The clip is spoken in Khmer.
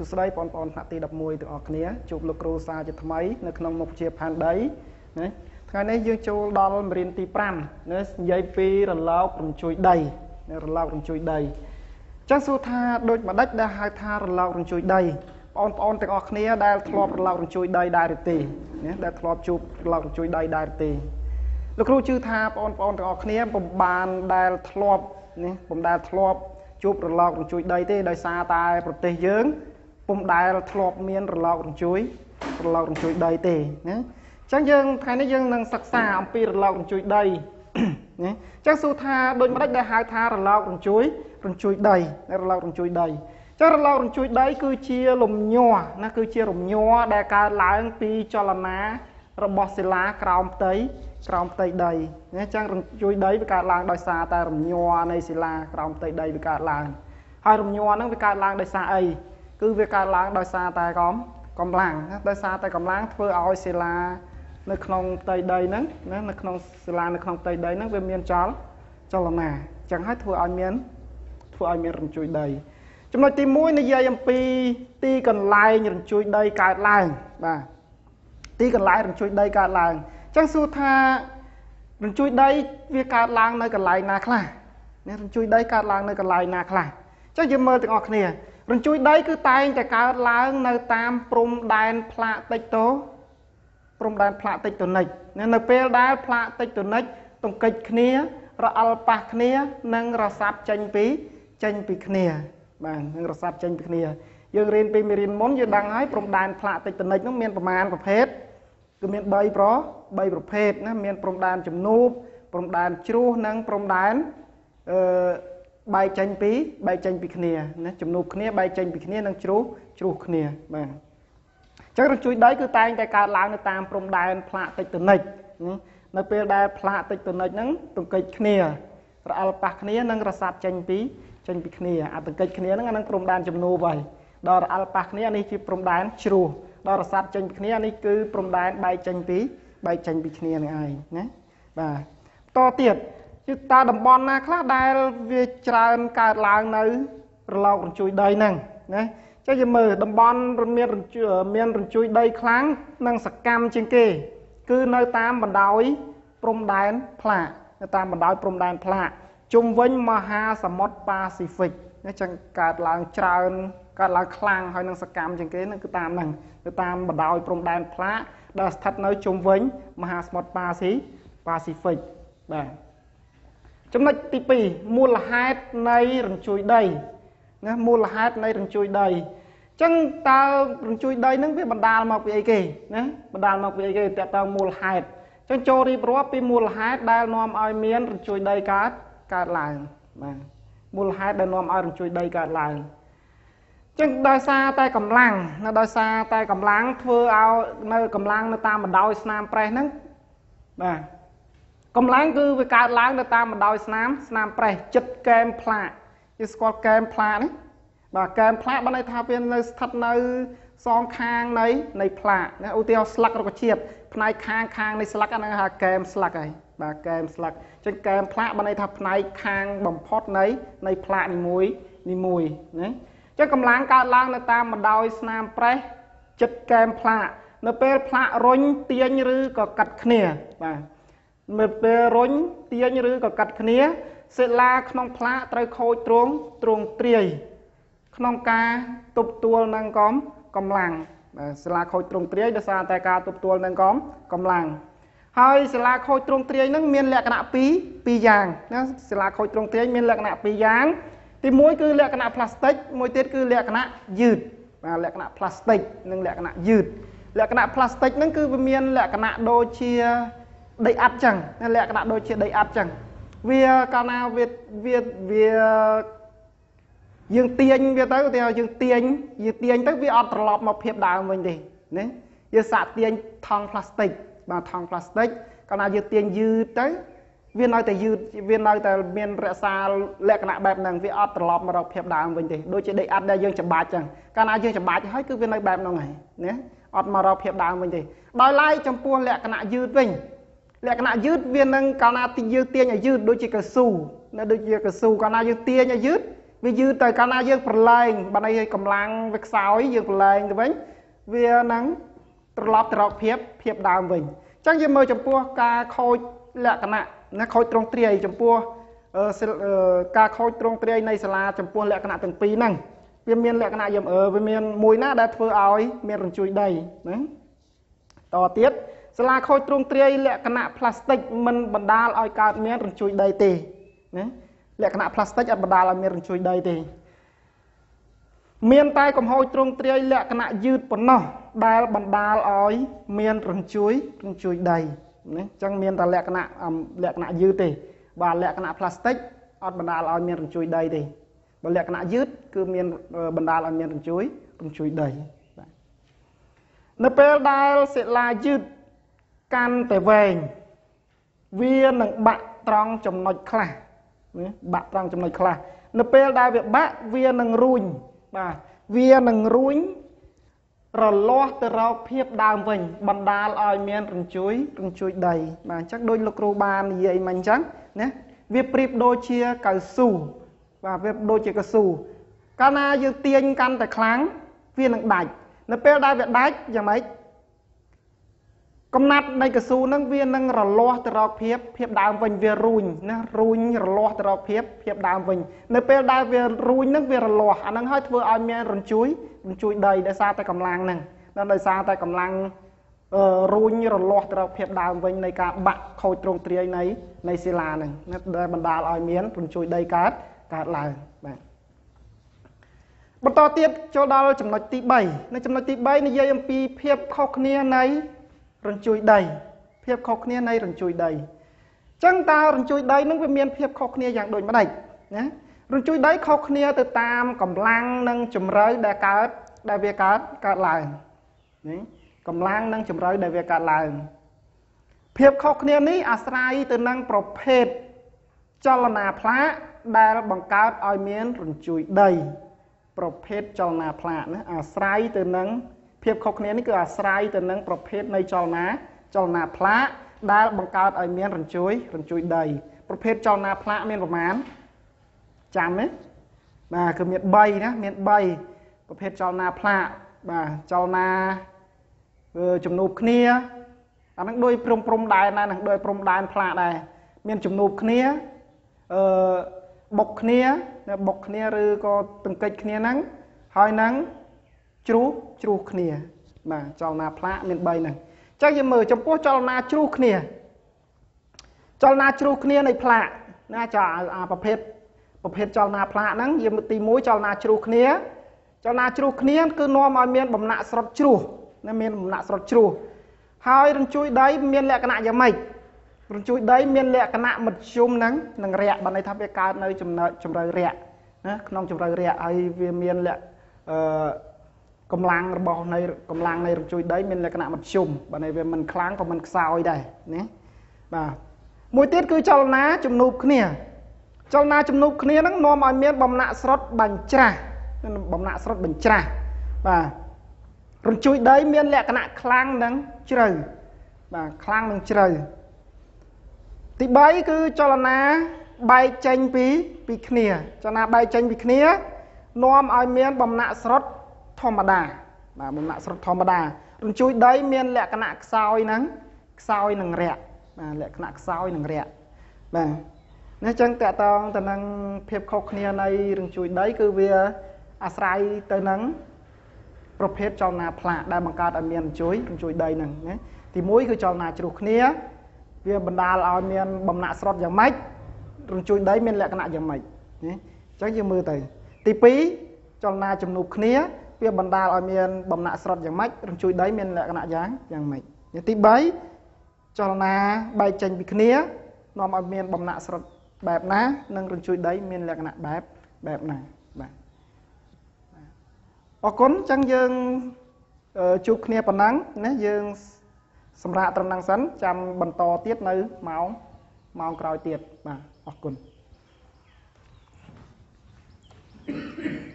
សួស្តីបងប្អូនថ្នាក់ទី11ទាំងអស់គ្នាជួបលោកគ្រូសាជាថ្មីនៅក្នុងមុខវិជ្ជាផែនដីណាថ្ងៃនេះយើងចូលដល់មេរៀនទី5ណានិយាយពីរលករំជួយដីរលករំជួយដីចឹងសួរថាដូចម្ដេចដែលហៅថារលករំជួយដីបងប្អូនទាំងអស់គ្នាដែលធ្លាប់រលករំជួយដីដែរឬទេណាដែលធ្លាប់ជួបរលករំជួយដីដែរឬទេលោកគ្រូជឿថាបងប្អូនទាំងអស់គ្នាពំបានដែលធ្លាប់នេះពំដែលធ្លាប់ជួបរលករំជួយដីទេដោយសារតែប្រទេសយើងពុំដែលធ្លាប់មានរលករញ្ជួយរលករញ្ជួយដីទេណាអញ្ចឹងយើងថ្ងៃនេះយើងនឹងសិក្សាអំពីរលករញ្ជួយដីណាអញ្ចឹងសួរថាដូចម្ដេចដែលហៅថារលករញ្ជួយរញ្ជួយដីរលករញ្ជួយដីចរឡោករញ្ជួយដី គឺជាលំញ័រណាគឺជារំញ័រដែលកើតឡើងពីចលនារបស់សិលាក្រោមផ្ទៃក្រោមផ្ទៃដីណាចឹងរញ្ជួយដីវាកើតឡើងដោយសារតែរំញ័រនៃសិលាក្រោមផ្ទៃដីវាកើតឡើងហើយរំញ័រហ្នឹងវាកើតឡើងដោយសារអីគឺវាកើតឡើងដោយសារតែកំកម្លាំងដោយសារតែកម្លាំងធ្វើឲ្យសិលានៅក្នុងផ្ទៃដីហ្នឹងណានៅក្នុងសិលា នៅក្នុងផ្ទៃដីហ្នឹងវាមានចលចលនាចឹងហើយធ្វើឲ្យមាន ធ្វើឲ្យមានរញ្ជួយដី ចំណុចទី1និយាយអំពីទីកន្លែងរញ្ជួយដីកើតឡើងបាទទីកន្លែងរញ្ជួយដីកើតឡើងអញ្ចឹងសួរថារញ្ជួយដី វាកើតឡើង នៅកន្លែងណាខ្លះនេះរញ្ជួយដីកើតឡើង នៅកន្លែងណាខ្លះអញ្ចឹងយើងមើលទាំងអស់គ្នារញ្ជួយដីគឺតែងតែកើតឡើង នៅតាមព្រំដែនផ្លាតិចតូព្រំដែនផ្លាតិចតូនិចនៅពេលដែលផ្លាតិចតូនិចទង្គិចគ្នារអិលប៉ះគ្នា និងរសាប់ចេញពីចេញពីគ្នា បាទនឹងរសាប់ចេញពីគ្នាយើងរៀនពីមេរៀនមុនយើងដឹងហើយព្រំដែនផ្លាតិចតូនិចនោះមាន ប្រមាណប្រភេទគឺមាន3ប្រ3ប្រភេទណាមានព្រំដែនជំនួបព្រំដែនជ្រោះនិងព្រំដែនអឺបែកចេញពីបែកចេញពីគ្នាណាជំនួបគ្នាបែកចេញពីគ្នានិងជ្រុះជ្រុះគ្នាបាទចឹងរជួយដីគឺតែងតែកើតឡើងនៅតាមព្រំដែនផ្លាកតិចតនិចនៅពេលដែលផ្លាកតិចតនិចហ្នឹងទង្គិចគ្នារអិលប៉ះគ្នានិងរសាត់ចេញពីចេញពីគ្នាអាទង្គិចគ្នាហ្នឹងអានឹងព្រំដែនជំនួបហើយដល់រអិលប៉ះគ្នានេះជាព្រំដែនជ្រុះដល់រសាត់ចេញពីគ្នានេះគឺព្រំដែនបែកចេញពីបែកចេញពីគ្នានឹងឯងណាបាទតទៀតគឺតើតំបន់ណាខ្លះដែលវាច្រើនកើតឡើងនៅរលករញ្ជួយដីហ្នឹងណាចុះយើងមើលតំបន់មានរញ្ជួយមានរញ្ជួយដីខ្លាំងនិងសកម្មជាងគេ គឺនៅតាមបណ្ដោយព្រំដែនផ្លាកនៅតាមបណ្ដោយព្រំដែនផ្លាកជុំវិញមហាសមុទ្រប៉ាស៊ីហ្វិកណាចឹងកើតឡើងច្រើនកើតឡើងខ្លាំងហើយនឹងសកម្មជាងគេហ្នឹងគឺតាមហ្នឹងគឺតាមបណ្ដោយព្រំដែនផ្លាកដែលស្ថិតនៅជុំវិញ មហាសមុទ្រប៉ាស៊ីប៉ាស៊ីហ្វិកបាទចំណុចទី2មូលហេតុនៃរញ្ជួយដីណាមូលហេតុនៃរញ្ជួយដីចឹងតើរញ្ជួយដីនឹងវាបណ្ដាលមកពីអីគេណាបណ្ដាលមកពីអីគេតើតើមូលហេតុចឹងចូលរៀបរាប់ពីមូលហេតុដែលនាំឲ្យមានរញ្ជួយដីកើតកើតឡើងបាទមូលហេតុដែលនាំឲ្យរញ្ជួយដីកើតឡើងចឹងដោយសារតែកម្លាំងនៅដោយសារតែកម្លាំងធ្វើឲ្យនៅកម្លាំងនៅតាមបណ្ដោយស្នាមប្រេះហ្នឹងបាទកម្លាំងគឺវាកើតឡើងទៅតាមបណ្ដោយស្នាមស្នាមប្រេះចិត្តកែមផ្លាកគេស្គាល់កែមផ្លាកនេះបាទកែមផ្លាកបានន័យថាវានៅស្ថិតនៅសងខាងនៃនៃផ្លាកណាឧទាហរណ៍ស្លឹករុក្ខជាតិផ្នែកខាងខាងនៃស្លឹកហ្នឹងហៅកែមស្លឹកហើយបាទកែមស្លឹកអញ្ចឹងកែមផ្លាកបានន័យថាផ្នែកខាងបំផុតនៃនៃផ្លាកនីមួយនីមួយណាអញ្ចឹងកម្លាំងកើតឡើងនៅតាមបណ្ដោយស្នាមប្រេះចិត្តកែមផ្លាកនៅពេលផ្លាករុញទាញឬក៏កាត់គ្នាបាទមើលពេលរុញទាញឬក៏កាត់គ្នា សិលាក្នុងផ្លាកត្រូវខូចទ្រង់ទ្រង់ត្រាយក្នុងការទប់ទល់នឹងកំកម្លាំងសិលាខូចទ្រង់ត្រាយដោយសារតែការទប់ទល់នឹងកំកម្លាំងហើយសិលាខូចទ្រង់ត្រាយនឹងមានលក្ខណៈពីរពីរយ៉ាងណាសិលាខូចទ្រង់ត្រាយមានលក្ខណៈពីរយ៉ាង ទីមួយគឺលក្ខណៈផ្លាស្ទិកមួយទៀតគឺលក្ខណៈយឺតបាទលក្ខណៈផ្លាស្ទិកនិងលក្ខណៈយឺតលក្ខណៈផ្លាស្ទិកហ្នឹងគឺវាមាន លក្ខណៈដូចជាដីអាត់ចឹងលក្ខណៈដូចជាដីអាត់ចឹងវាកាលណាវាវាវាយើងទាញវាទៅទៅយើងទាញយើងទាញទៅវាអត់ត្រឡប់មកភាពដើមវិញទេណាយើងសាក់ទាញថង់ផ្លាស្ទិកបាទថង់ផ្លាស្ទិកកាលណាយើងទាញយឺតទៅវានៅតែយឺតវានៅតែមានរក្សាលក្ខណៈបែបហ្នឹងវាអត់ត្រឡប់មករកភាពដើមវិញទេដូចជាដីអាត់ដែលយើងច្បាច់ចឹងកាលណាយើងច្បាច់ហើយគឺវានៅបែបហ្នឹងហើយណាអត់មករកភាពដើមវិញទេដោយឡែកចំពោះលក្ខណៈយឺតវិញលក្ខណៈយឺតវានឹងកាលណាទីយើងទាញឲ្យយឺតដូចជាកស៊ូនៅដូចជាកស៊ូកាលណាយើងទាញឲ្យយឺតវាយឺតទៅកាលណាយើងប្រឡែងបានឲ្យកម្លាំងវាខ្សោយយើងប្រឡែងទៅវិញវានឹងត្រឡប់ទៅរកភាពភាពដើមវិញអញ្ចឹងយើងមើលចំពោះការខូចលក្ខណៈណាខូចត្រង់ត្រីចំពោះការខូចត្រង់ត្រីនៃសាលាចំពោះលក្ខណៈទាំងពីរហ្នឹងវាមានលក្ខណៈយមអឺវាមានមួយណាដែលធ្វើឲ្យមានរញ្ជួយដីហ្នឹងតទៀតសាលាខូចទ្រង់ទ្រាយលក្ខណៈផ្លាស្ទិកមិនបណ្ដាលឲ្យកើតមានរញ្ជួយដីទេណាលក្ខណៈផ្លាស្ទិកអត់បណ្ដាលឲ្យមានរញ្ជួយដីទេមានតែកំហូចទ្រង់ទ្រាយលក្ខណៈយឺតប៉ុណ្ណោះដែលបណ្ដាលឲ្យ មានរញ្ជួយរញ្ជួយដីណាអញ្ចឹងមានតែលក្ខណៈលក្ខណៈយឺតទេបាទលក្ខណៈផ្លាស្ទិកអត់បណ្ដាលឲ្យមានរញ្ជួយដីទេបើលក្ខណៈយឺតគឺមានបណ្ដាលឲ្យមានរញ្ជួយរញ្ជួយដីនៅពេលដែលសិលាយឺតកាន់តែវែងវានឹងបាក់ត្រង់ចំណុចខ្លះណាបាក់ត្រង់ចំណុចខ្លះនៅពេលដែលវាបាក់វានឹងរួញបាទវានឹងរួញរលាស់ទៅរកភាពដើមវិញបណ្ដាលឲ្យមានរញ្ជួយរញ្ជួយដីបាទអញ្ចឹងដូចលោកគ្រូបាននិយាយមកអញ្ចឹងណាវាប្រៀបដូចជាកៅស៊ូបាទវាដូចជាកៅស៊ូកាលណាយើងទាញកាន់តែខ្លាំងវានឹងដាច់នៅពេលដែលវាដាច់យ៉ាងម៉េចកំណាត់នៃកស៊ូនឹងវានឹងរលាស់ទៅរកភាពភាពដើមវិញវារូញណារូញរលាស់ទៅរកភាពភាពដើមវិញនៅពេលដែលវារូញនឹងវារលាស់អានឹងហើយធ្វើឲ្យមានរញ្ជួយរញ្ជួយដីដោយសារតែកម្លាំងនឹងដោយសារតែកម្លាំងរូញរលាស់ទៅរកភាពដើមវិញនៃការបាក់ខូចត្រង់ទ្រាយនៃ នៃសិលានឹងដែលបណ្ដាលឲ្យមានរញ្ជួយដីកើតកើតឡើងបាទបន្តទៀតចូលដល់ចំណុចទី3នៅចំណុចទី3និយាយអំពីភាពខុសគ្នានៃរញ្ជួយដី ភាពខុសគ្នានៃរញ្ជួយដីអញ្ចឹងតើរញ្ជួយដីនឹងវាមាន ភាពខុសគ្នាយ៉ាងដូចម្ដេចណារញ្ជួយដីខុសគ្នា ទៅតាមកម្លាំងនិងជំរៅដែលកើតដែលវាកើតកើតឡើងនេះកម្លាំងនិងជំរៅដែលវាកើតឡើងភាពខុសគ្នានេះអាស្រ័យទៅនឹងប្រភេទចលនាផ្លាកដែលបង្កើតឲ្យមានរញ្ជួយដី ប្រភេទចលនាផ្លាកណាអាស្រ័យទៅនឹងភាពខុសគ្នានេះគឺអាស្រ័យទៅនឹងប្រភេទនៃចលនាចលនាផ្លាកដែលបង្កើតឲ្យមានរញ្ជួយរញ្ជួយដីប្រភេទចលនាផ្លាកមានប្រមាណចាំទេបាទគឺមាន3ណាមាន3ប្រភេទចលនាផ្លាកបាទចលនាជំនួបគ្នាអាហ្នឹងដោយព្រំព្រំដែនណានឹងដោយព្រំដែនផ្លាកដែរមានជំនួបគ្នាអឺបុកគ្នាបុកគ្នាឬក៏ទង្គិចគ្នាហ្នឹងហើយនឹងជ្រុះជ្រុះគ្នាបាទចលនាផ្លាកមាន3ហ្នឹងចឹងយើងមើលចំពោះចលនាជ្រុះគ្នាចលនាជ្រុះគ្នានៃផ្លាកណាចាអាប្រភេទប្រភេទចលនាផ្លាកហ្នឹងយើងទី1ចលនាជ្រុះគ្នាចលនាជ្រុះគ្នាគឺនាំឲ្យមានបំណាក់ស្រុតជ្រុះណាមានបំណាក់ស្រុតជ្រុះហើយរញ្ជួយដីមានលក្ខណៈយ៉ាងម៉េចរញ្ជួយដីមានលក្ខណៈមធ្យមហ្នឹងនឹងរយៈបានន័យថាវាកើតនៅចំណើចម្រៅរយៈណាក្នុងចម្រៅរយៈហើយវាមានលក្ខអឺកម្លាំងរបស់នៃកម្លាំងនៃរំជួយដី មានលក្ខណៈមធ្យមបាទនេះវាមិនខ្លាំងក៏មិនខ្សោយដែរណាបាទមួយទៀតគឺចលនាជំនួបគ្នាចលនាជំនួបគ្នានឹងនាំឲ្យមានបំណាក់ស្រុតបញ្ច្រាស់បំណាក់ស្រុតបញ្ច្រាស់បាទរំជួយដីមានលក្ខណៈខ្លាំងនិងជ្រៅបាទខ្លាំងនិងជ្រៅទី3គឺចលនាបែកចេញពីពីគ្នា ចលនាបែកចេញពីគ្នានាំឲ្យមានបំណាក់ស្រុតធម្មតាបាទបំណាក់ស្រុតធម្មតារញ្ជួយដីមានលក្ខណៈខ្សោយហ្នឹងខ្សោយនឹងរយៈបាទលក្ខណៈខ្សោយនឹងរយៈបាទនេះចឹងតកតងទៅនឹងភាពខុសគ្នានៃរញ្ជួយដីគឺវាអាស្រ័យទៅនឹងប្រភេទចលនាផ្លាកដែលបង្កើតឲ្យមានរញ្ជួយរញ្ជួយដីហ្នឹងណាទី1គឺចលនាជ្រុះគ្នា វាបណ្ដាលឲ្យមាន បំណាក់ស្រុតយ៉ាងម៉េចរញ្ជួយដីមានលក្ខណៈយ៉ាងម៉េចណាអញ្ចឹងយើងមើលទៅទី2ចលនាជំនួបគ្នាវាបណ្ដាលឲ្យមានបំណាក់ស្រុតយ៉ាងម៉េចរញ្ជួយដីមានលក្ខណៈយ៉ាងយ៉ាងម៉េចទី3ចលនាបែកចេញពីគ្នា នាំឲ្យមានបំណាក់ស្រុតបែបណា និងរញ្ជួយដីមានលក្ខណៈបែបបែបណាបាទអរគុណអញ្ចឹងយើងជួបគ្នាប៉ុណ្ណឹងណាយើងសម្រាប់ត្រឹមហ្នឹងសិន ចាំបន្តទៀតនៅម៉ោងម៉ោងក្រោយទៀតបាទអរគុណ Thank you.